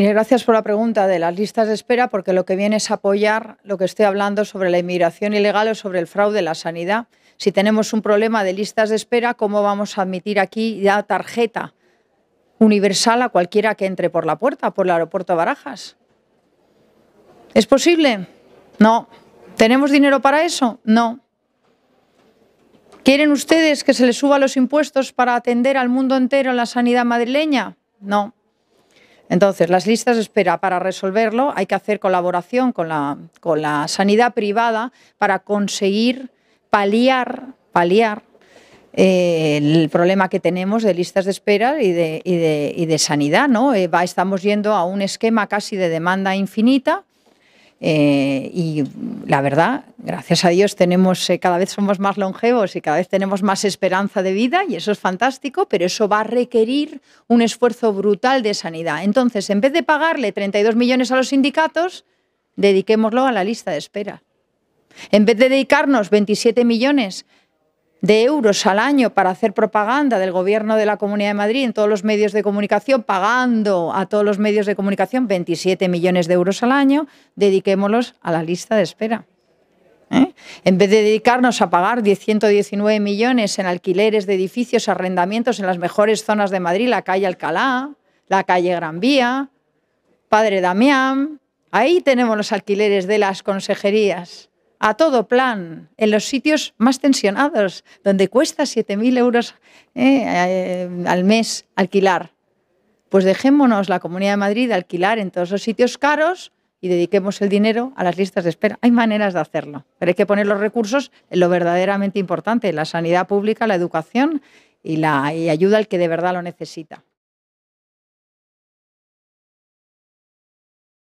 gracias por la pregunta de las listas de espera, porque lo que viene es apoyar lo que estoy hablando sobre la inmigración ilegal o sobre el fraude de la sanidad. Si tenemos un problema de listas de espera, ¿cómo vamos a admitir aquí la tarjeta universal a cualquiera que entre por la puerta, por el aeropuerto Barajas? ¿Es posible? No. ¿Tenemos dinero para eso? No. ¿Quieren ustedes que se les suba los impuestos para atender al mundo entero en la sanidad madrileña? No. Entonces, las listas de espera para resolverlo hay que hacer colaboración con la, con la sanidad privada para conseguir paliar, paliar eh, el problema que tenemos de listas de espera y de, de, sanidad. ¿no? Eh, estamos yendo a un esquema casi de demanda infinita eh, y la verdad gracias a Dios tenemos eh, cada vez somos más longevos y cada vez tenemos más esperanza de vida y eso es fantástico, pero eso va a requerir un esfuerzo brutal de sanidad. Entonces, en vez de pagarle 32 millones a los sindicatos, dediquémoslo a la lista de espera. En vez de dedicarnos 27 millones de euros al año para hacer propaganda del gobierno de la Comunidad de Madrid en todos los medios de comunicación, pagando a todos los medios de comunicación 27 millones de euros al año, dediquémoslos a la lista de espera. ¿eh? En vez de dedicarnos a pagar 119 millones en alquileres de edificios, arrendamientos en las mejores zonas de Madrid, la calle Alcalá, la calle Gran Vía, Padre Damián, ahí tenemos los alquileres de las consejerías, a todo plan, en los sitios más tensionados, donde cuesta 7.000 euros ¿eh? Eh, al mes alquilar. Pues dejémonos la Comunidad de Madrid alquilar en todos los sitios caros y dediquemos el dinero a las listas de espera. Hay maneras de hacerlo, pero hay que poner los recursos en lo verdaderamente importante, la sanidad pública, la educación y, la, ayuda al que de verdad lo necesita.